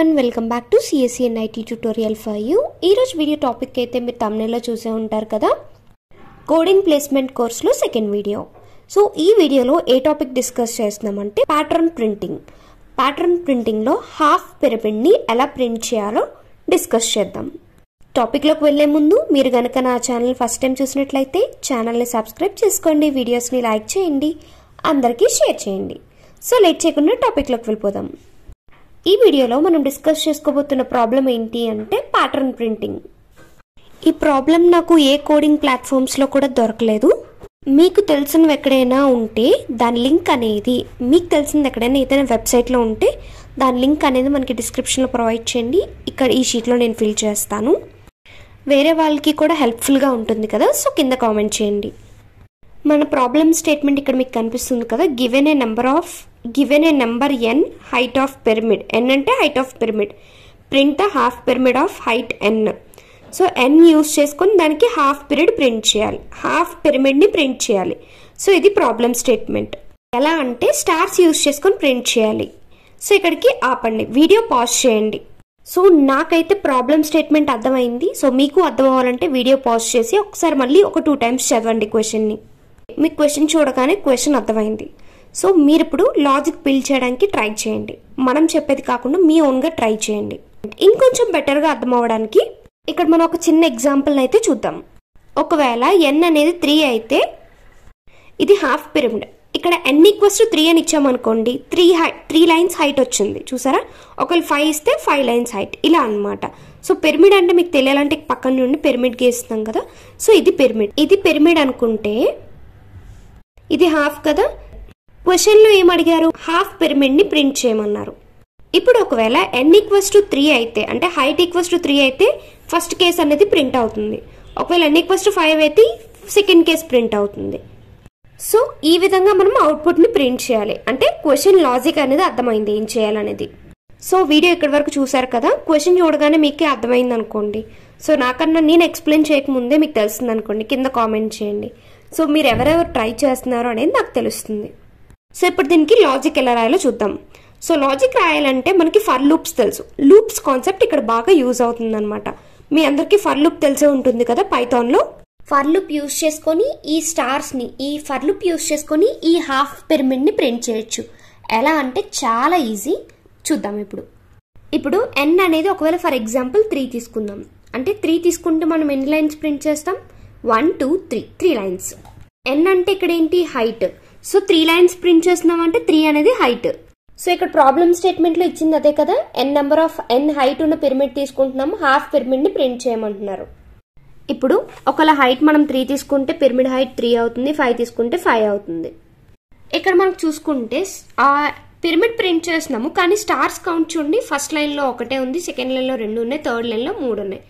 everyone welcome back to CSEN IT tutorial for you ఈరోజు video topic అయితే మీరు తమిళలో చూసే ఉంటారు కదా కోడింగ్ ప్లేస్మెంట్ కోర్స్లో సెకండ్ వీడియో సో ఈ వీడియోలో ఏ టాపిక్ డిస్కస్ చేస్తున్నామంటే ప్యాటర్న్ ప్రింటింగ్ ప్యాటర్న్ ప్రింటింగ్లో హాఫ్ పిరమిడ్ని ఎలా ప్రింట్ చేయాలో డిస్కస్ చేద్దాం టాపిక్లోకి వెళ్లే ముందు మీరు కనుక నా ఛానల్ ఫస్ట్ టైం చూసినట్లయితే ఛానల్ని సబ్స్క్రైబ్ చేసుకోండి వీడియోస్ని లైక్ చేయండి అందరికీ షేర్ చేయండి సో లేట్ చేయకుండా టాపిక్లోకి వెళ్ళిపోదాం ఈ వీడియోలో మనం డిస్కస్ చేసుకోబోతున్న ప్రాబ్లం ఏంటి అంటే ప్యాటర్న్ ప్రింటింగ్ ఈ ప్రాబ్లం నాకు ఏ కోడింగ్ ప్లాట్ఫామ్స్లో కూడా దొరకలేదు మీకు తెలిసినవి ఎక్కడైనా ఉంటే దాని లింక్ అనేది మీకు తెలిసింది ఎక్కడైనా ఏదైనా వెబ్సైట్లో ఉంటే దాని లింక్ అనేది మనకి డిస్క్రిప్షన్లో ప్రొవైడ్ చేయండి ఇక్కడ ఈ షీట్లో నేను ఫిల్ చేస్తాను వేరే వాళ్ళకి కూడా హెల్ప్ఫుల్గా ఉంటుంది కదా సో కింద కామెంట్ చేయండి మన ప్రాబ్లమ్ స్టేట్మెంట్ ఇక్కడ మీకు కనిపిస్తుంది కదా given a number of given a number n height of pyramid n అంటే height of pyramid print the half pyramid of height n so n use చేసుకొని దానికి హాఫ్ పిరియడ్ ప్రింట్ చేయాలి హాఫ్ పిరమిడ్ని print చేయాలి సో ఇది problem statement ఎలా అంటే stars use చేసుకొని ప్రింట్ చేయాలి సో ఇక్కడికి ఆపండి వీడియో పాజ్ చేయండి సో నాకైతే ప్రాబ్లమ్ స్టేట్మెంట్ అర్థమైంది సో మీకు అర్థం అవ్వాలంటే వీడియో పాజ్ చేసి ఒకసారి మళ్ళీ ఒక టూ టైమ్స్ చదవండి క్వశ్చన్ని మీకు క్వశ్చన్ చూడగానే క్వశ్చన్ అర్థమైంది సో మీరు ఇప్పుడు లాజిక్ బిల్డ్ చేయడానికి ట్రై చేయండి మనం చెప్పేది కాకుండా మీ ఓన్గా ట్రై చేయండి ఇంకొంచెం బెటర్గా అర్థం అవ్వడానికి ఇక్కడ మనం ఒక చిన్న ఎగ్జాంపుల్ని అయితే చూద్దాం ఒకవేళ ఎన్ అనేది త్రీ అయితే ఇది హాఫ్ పిరమిడ్ ఇక్కడ ఎన్ ఈక్వల్స్ టు త్రీ అని ఇచ్చామనుకోండి three high three lines height వచ్చింది చూసారా ఒకవేళ ఫైవ్ ఇస్తే ఫైవ్ లైన్స్ హైట్ ఇలా అనమాట సో పిరమిడ్ అంటే మీకు తెలియాలంటే పక్కన నుండి పిరమిడ్ గీస్తున్నాం కదా సో ఇది పిరమిడ్ ఇది పిరమిడ్ అనుకుంటే ఇది హాఫ్ కదా క్వశ్చన్లో ఏమడిగారు హాఫ్ ని ప్రింట్ చేయమన్నారు ఇప్పుడు ఒకవేళ ఎన్ ఈక్వల్స్ టు త్రీ అయితే అంటే హైట్ ఈక్వల్స్ టు త్రీ అయితే ఫస్ట్ కేస్ అనేది ప్రింట్ అవుతుంది ఒకవేళ ఎన్ ఈక్వల్స్ టు ఫైవ్ అయితే సెకండ్ కేస్ ప్రింట్ అవుతుంది సో ఈ విధంగా మనం అవుట్పుట్ని ప్రింట్ చేయాలి అంటే క్వశ్చన్ లాజిక్ అనేది అర్థమైంది ఏం చేయాలనేది సో వీడియో ఇక్కడి వరకు చూసారు కదా క్వశ్చన్ చూడగానే మీకే అర్థమైంది అనుకోండి సో నాకన్నా నేను ఎక్స్ప్లెయిన్ చేయకముందే మీకు తెలుస్తుంది అనుకోండి కింద కామెంట్ చేయండి సో మీరు ఎవరెవరు ట్రై చేస్తున్నారో అనేది నాకు తెలుస్తుంది సో ఇప్పుడు దీనికి లాజిక్ ఎలా రాయాలో చూద్దాం సో లాజిక్ రాయాలంటే మనకి ఫర్ లూప్స్ తెలుసు లూప్స్ కాన్సెప్ట్ ఇక్కడ బాగా యూజ్ అవుతుందన్నమాట మీ అందరికీ ఫర్ లూప్ తెలిసే ఉంటుంది కదా పైథాన్లో ఫర్ లుప్ యూజ్ చేసుకొని ఈ స్టార్స్ని ఈ ఫర్ లుప్ యూజ్ చేసుకొని ఈ హాఫ్ పిరమిడ్ని ప్రింట్ చేయొచ్చు ఎలా అంటే చాలా ఈజీ చూద్దాం ఇప్పుడు ఇప్పుడు ఎన్ అనేది ఒకవేళ ఫర్ ఎగ్జాంపుల్ త్రీ తీసుకుందాం అంటే త్రీ తీసుకుంటే మనం ఎన్ని లైన్స్ ప్రింట్ చేస్తాం one two three three lines n అంటే ఇక్కడ ఏంటి height so three lines print చేస్తున్నాం అంటే త్రీ అనేది హైట్ సో ఇక్కడ ప్రాబ్లమ్ స్టేట్మెంట్లో ఇచ్చింది అదే కదా n number of n height ఉన్న పిరమిడ్ తీసుకుంటున్నాము హాఫ్ ని ప్రింట్ చేయమంటున్నారు ఇప్పుడు ఒకవేళ హైట్ మనం త్రీ తీసుకుంటే పిరమిడ్ హైట్ త్రీ అవుతుంది ఫైవ్ తీసుకుంటే ఫైవ్ అవుతుంది ఇక్కడ మనం చూసుకుంటే ఆ పిరమిడ్ ప్రింట్ చేస్తున్నాము కానీ స్టార్స్ కౌంట్ చూడండి ఫస్ట్ లైన్లో ఒకటే ఉంది సెకండ్ లో రెండు ఉన్నాయి థర్డ్ లో మూడు ఉన్నాయి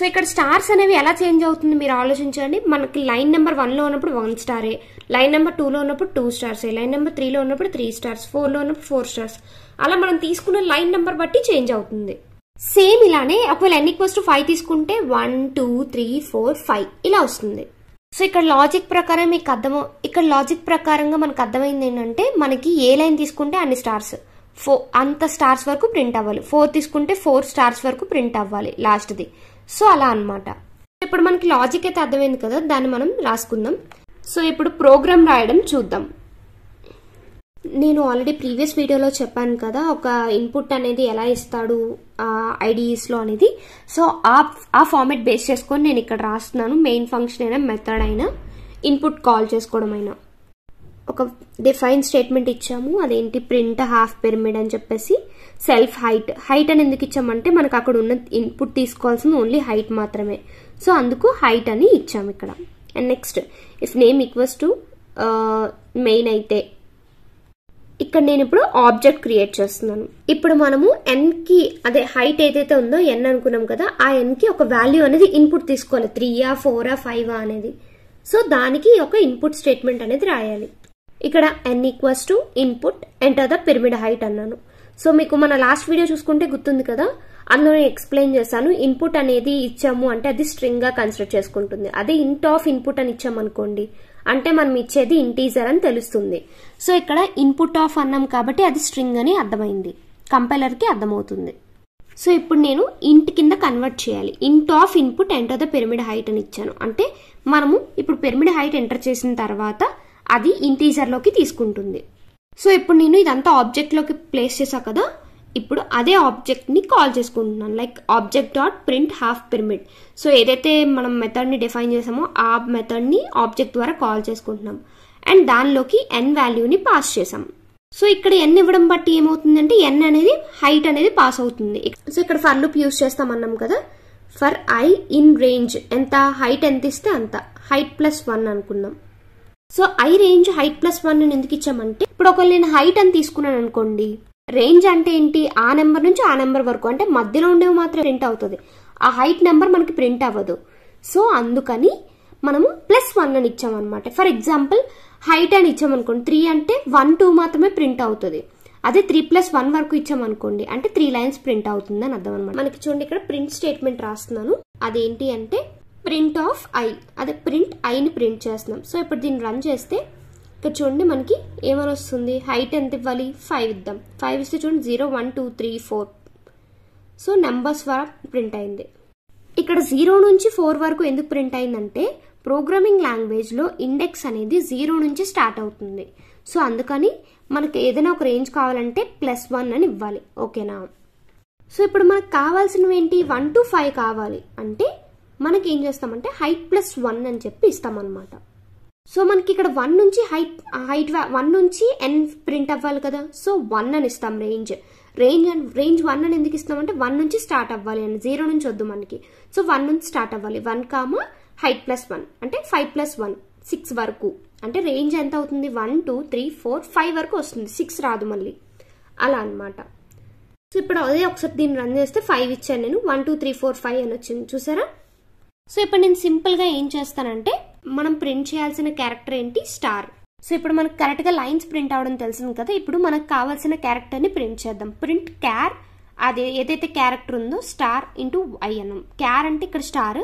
సో ఇక్కడ స్టార్స్ అనేవి ఎలా చేంజ్ అవుతుంది మీరు ఆలోచించండి మనకి లైన్ నెంబర్ వన్లో ఉన్నప్పుడు వన్ స్టారే లైన్ నెంబర్ టూలో ఉన్నప్పుడు టూ స్టార్స్ లైన్ నెంబర్ త్రీలో ఉన్నప్పుడు త్రీ స్టార్స్ ఫోర్లో ఉన్నప్పుడు ఫోర్ స్టార్స్ అలా మనం తీసుకున్న లైన్ నెంబర్ బట్టి చేంజ్ అవుతుంది సేమ్ ఇలానే ఒకవేళ ఎన్ ఈక్వల్స్ టు ఫైవ్ తీసుకుంటే one two three four five ఇలా వస్తుంది సో ఇక్కడ లాజిక్ ప్రకారం మీకు అర్థం ఇక్కడ లాజిక్ ప్రకారంగా మనకు అర్థమైంది ఏంటంటే మనకి ఏ లైన్ తీసుకుంటే అన్ని స్టార్స్ ఫోర్ అంత స్టార్స్ వరకు ప్రింట్ అవ్వాలి ఫోర్ తీసుకుంటే ఫోర్ స్టార్స్ వరకు ప్రింట్ అవ్వాలి లాస్ట్ది సో అలా అనమాట ఇప్పుడు మనకి లాజిక్ అయితే అర్థమైంది కదా దాన్ని మనం రాసుకుందాం సో ఇప్పుడు ప్రోగ్రామ్ రాయడం చూద్దాం నేను ఆల్రెడీ ప్రీవియస్ వీడియోలో చెప్పాను కదా ఒక ఇన్పుట్ అనేది ఎలా ఇస్తాడు ఐడిఈస్లో అనేది సో ఆ ఆ ఫార్మెట్ బేస్ చేసుకొని నేను ఇక్కడ రాస్తున్నాను మెయిన్ ఫంక్షన్ అయినా మెథడ్ అయినా ఇన్పుట్ కాల్ చేసుకోవడం అయినా ఒక డిఫైన్ స్టేట్మెంట్ ఇచ్చాము అదేంటి ప్రింట్ హాఫ్ పిరమిడ్ అని చెప్పేసి సెల్ఫ్ హైట్ హైట్ అని ఎందుకు ఇచ్చామంటే మనకు అక్కడ ఉన్న ఇన్పుట్ తీసుకోవాల్సింది ఓన్లీ హైట్ మాత్రమే సో అందుకు హైట్ అని ఇచ్చాము ఇక్కడ and next if name equals to main అయితే ఇక్కడ నేను ఇప్పుడు ఆబ్జెక్ట్ క్రియేట్ చేస్తున్నాను ఇప్పుడు మనము ఎన్కి అదే హైట్ ఏదైతే ఉందో ఎన్ అనుకున్నాం కదా ఆ ఎన్కి ఒక వాల్యూ అనేది ఇన్పుట్ తీసుకోవాలి త్రీయా ఫోరా ఫైవా అనేది సో దానికి ఒక ఇన్పుట్ స్టేట్మెంట్ అనేది రాయాలి ఇక్కడ n equals to input enter the pyramid height అన్నాను సో మీకు మన లాస్ట్ వీడియో చూసుకుంటే గుర్తుంది కదా అందులో నేను ఎక్స్ప్లెయిన్ చేశాను ఇన్పుట్ అనేది ఇచ్చాము అంటే అది స్ట్రింగ్ గా కన్సిడర్ చేసుకుంటుంది అది ఇంట్ ఆఫ్ ఇన్పుట్ అని అనుకోండి అంటే మనం ఇచ్చేది ఇంటీజర్ అని తెలుస్తుంది సో ఇక్కడ ఇన్పుట్ ఆఫ్ అన్నాం కాబట్టి అది స్ట్రింగ్ అని అర్థమైంది కంపైలర్కి అర్థమవుతుంది సో ఇప్పుడు నేను ఇంట్ కింద కన్వర్ట్ చేయాలి int of input enter the pyramid height అని ఇచ్చాను అంటే మనము ఇప్పుడు పిరమిడ్ హైట్ ఎంటర్ చేసిన తర్వాత అది ఇంటీజర్లోకి తీసుకుంటుంది సో ఇప్పుడు నేను ఇదంతా ఆబ్జెక్ట్లోకి ప్లేస్ చేశాను కదా ఇప్పుడు అదే ఆబ్జెక్ట్ని కాల్ చేసుకుంటున్నాను like object dot print half pyramid so ఏదైతే మనం మెథడ్ని డిఫైన్ చేసామో ఆ మెథడ్ని ఆబ్జెక్ట్ ద్వారా కాల్ చేసుకుంటున్నాం అండ్ దానిలోకి ఎన్ వాల్యూని పాస్ చేసాం సో ఇక్కడ ఎన్ ఇవ్వడం బట్టి ఏమవుతుందంటే ఎన్ అనేది హైట్ అనేది పాస్ అవుతుంది సో ఇక్కడ ఫర్ యూజ్ యూస్ చేస్తామన్నాం కదా ఫర్ ఐ ఇన్ రేంజ్ ఎంత హైట్ ఎంత ఇస్తే అంత హైట్ ప్లస్ వన్ అనుకుందాం so I range height plus one ఎందుకు ఇచ్చామంటే ఇప్పుడు ఒకవేళ నేను హైట్ అని తీసుకున్నాను అనుకోండి రేంజ్ అంటే ఏంటి ఆ నెంబర్ నుంచి ఆ నెంబర్ వరకు అంటే మధ్యలో ఉండేవి మాత్రం ప్రింట్ అవుతుంది ఆ హైట్ నెంబర్ మనకి ప్రింట్ అవ్వదు సో అందుకని మనము ప్లస్ వన్ అని ఇచ్చామన్నమాట ఫర్ ఎగ్జాంపుల్ హైట్ అని ఇచ్చామనుకోండి త్రీ అంటే వన్ టూ మాత్రమే ప్రింట్ అవుతుంది అదే త్రీ ప్లస్ వన్ వరకు ఇచ్చామనుకోండి అంటే త్రీ లైన్స్ ప్రింట్ అవుతుంది అని అర్థం అనమాట మనకి చూడండి ఇక్కడ ప్రింట్ స్టేట్మెంట్ రాస్తున్నాను అదేంటి అంటే ప్రింట్ ఆఫ్ ఐ అదే ప్రింట్ ఐని ప్రింట్ చేస్తున్నాం సో ఇప్పుడు దీన్ని రన్ చేస్తే ఇక్కడ చూడండి మనకి ఏమని వస్తుంది హైట్ ఎంత ఇవ్వాలి ఫైవ్ ఇద్దాం ఫైవ్ ఇస్తే చూడండి zero one two three four so numbers ద్వారా ప్రింట్ అయింది ఇక్కడ జీరో నుంచి ఫోర్ వరకు ఎందుకు ప్రింట్ అయిందంటే ప్రోగ్రామింగ్ లాంగ్వేజ్లో ఇండెక్స్ అనేది జీరో నుంచి స్టార్ట్ అవుతుంది సో అందుకని మనకి ఏదైనా ఒక రేంజ్ కావాలంటే ప్లస్ వన్ అని ఇవ్వాలి ఓకేనా సో ఇప్పుడు మనకు కావాల్సినవి ఏంటి వన్ టు ఫైవ్ కావాలి అంటే మనకి ఏం చేస్తామంటే హైట్ ప్లస్ వన్ అని చెప్పి ఇస్తామన్నమాట సో మనకి ఇక్కడ వన్ నుంచి హైట్ హైట్ వన్ నుంచి ఎన్ ప్రింట్ అవ్వాలి కదా సో వన్ అని ఇస్తాం రేంజ్ రేంజ్ రేంజ్ వన్ అని ఎందుకు ఇస్తామంటే వన్ నుంచి స్టార్ట్ అవ్వాలి అని జీరో నుంచి వద్దు మనకి సో వన్ నుంచి స్టార్ట్ అవ్వాలి one comma height plus one అంటే ఫైవ్ ప్లస్ వన్ సిక్స్ వరకు అంటే రేంజ్ ఎంత అవుతుంది one two three four five వరకు వస్తుంది సిక్స్ రాదు మళ్ళీ అలా అనమాట సో ఇప్పుడు అదే ఒకసారి దీన్ని రన్ చేస్తే ఫైవ్ ఇచ్చాను నేను one two three four five అని వచ్చింది చూసారా సో ఇప్పుడు నేను సింపుల్గా ఏం చేస్తానంటే మనం ప్రింట్ చేయాల్సిన క్యారెక్టర్ ఏంటి స్టార్ సో ఇప్పుడు మనకు కరెక్ట్గా లైన్స్ ప్రింట్ అవడం తెలిసింది కదా ఇప్పుడు మనకు కావాల్సిన క్యారెక్టర్ ని ప్రింట్ చేద్దాం ప్రింట్ క్యార్ అదే ఏదైతే క్యారెక్టర్ ఉందో స్టార్ ఇంటూ ఐ అన్నాం క్యార్ అంటే ఇక్కడ స్టార్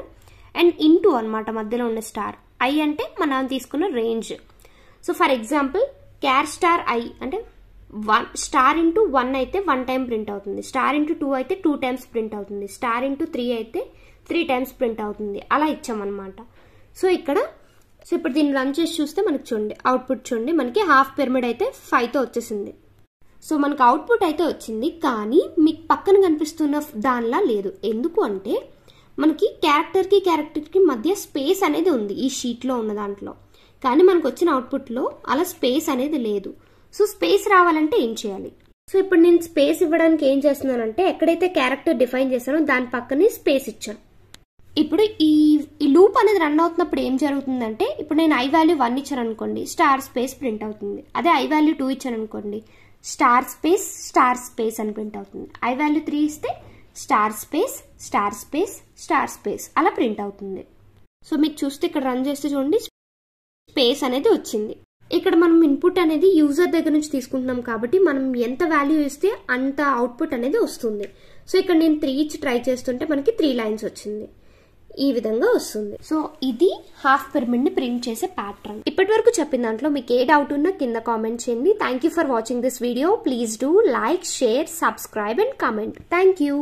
అండ్ ఇంటూ అనమాట మధ్యలో ఉన్న స్టార్ ఐ అంటే మనం తీసుకున్న రేంజ్ సో ఫర్ ఎగ్జాంపుల్ క్యార్ స్టార్ ఐ అంటే వన్ స్టార్ ఇంటూ వన్ అయితే వన్ టైం ప్రింట్ అవుతుంది స్టార్ ఇంటూ టూ అయితే టూ టైమ్స్ ప్రింట్ అవుతుంది స్టార్ ఇంటూ త్రీ అయితే త్రీ టైమ్స్ ప్రింట్ అవుతుంది అలా ఇచ్చామన్నమాట సో ఇక్కడ సో ఇప్పుడు దీన్ని రన్ చేసి చూస్తే మనకి చూడండి అవుట్పుట్ చూడండి మనకి హాఫ్ పిరమిడ్ అయితే ఫైవ్తో వచ్చేసింది సో మనకు అవుట్పుట్ అయితే వచ్చింది కానీ మీకు పక్కన కనిపిస్తున్న దానిలా లేదు ఎందుకు అంటే మనకి క్యారెక్టర్కి క్యారెక్టర్కి మధ్య స్పేస్ అనేది ఉంది ఈ షీట్లో ఉన్న దాంట్లో కానీ మనకు వచ్చిన అవుట్పుట్లో అలా స్పేస్ అనేది లేదు సో స్పేస్ రావాలంటే ఏం చేయాలి సో ఇప్పుడు నేను స్పేస్ ఇవ్వడానికి ఏం చేస్తున్నానంటే ఎక్కడైతే క్యారెక్టర్ డిఫైన్ చేశానో దాని పక్కనే స్పేస్ ఇచ్చాను ఇప్పుడు ఈ ఈ లూప్ అనేది రన్ అవుతున్నప్పుడు ఏం జరుగుతుందంటే ఇప్పుడు నేను ఐ వాల్యూ వన్ ఇచ్చాను అనుకోండి స్టార్ స్పేస్ ప్రింట్ అవుతుంది అదే ఐ వాల్యూ టూ ఇచ్చాను అనుకోండి స్టార్ స్పేస్ స్టార్ స్పేస్ అని ప్రింట్ అవుతుంది ఐ వాల్యూ త్రీ ఇస్తే star space star space star space అలా ప్రింట్ అవుతుంది సో మీకు చూస్తే ఇక్కడ రన్ చేస్తే చూడండి స్పేస్ అనేది వచ్చింది ఇక్కడ మనం ఇన్పుట్ అనేది యూజర్ దగ్గర నుంచి తీసుకుంటున్నాం కాబట్టి మనం ఎంత వాల్యూ ఇస్తే అంత అవుట్పుట్ అనేది వస్తుంది సో ఇక్కడ నేను త్రీ ఇచ్చి ట్రై చేస్తుంటే మనకి త్రీ లైన్స్ వచ్చింది ఈ విధంగా వస్తుంది సో ఇది హాఫ్ పిరమిడ్ ని ప్రింట్ చేసే ప్యాటర్న్ ఇప్పటి వరకు చెప్పిన దాంట్లో మీకు ఏ డౌట్ ఉన్నా కింద కామెంట్ చేయండి thank you for watching this video please do like share subscribe and comment thank you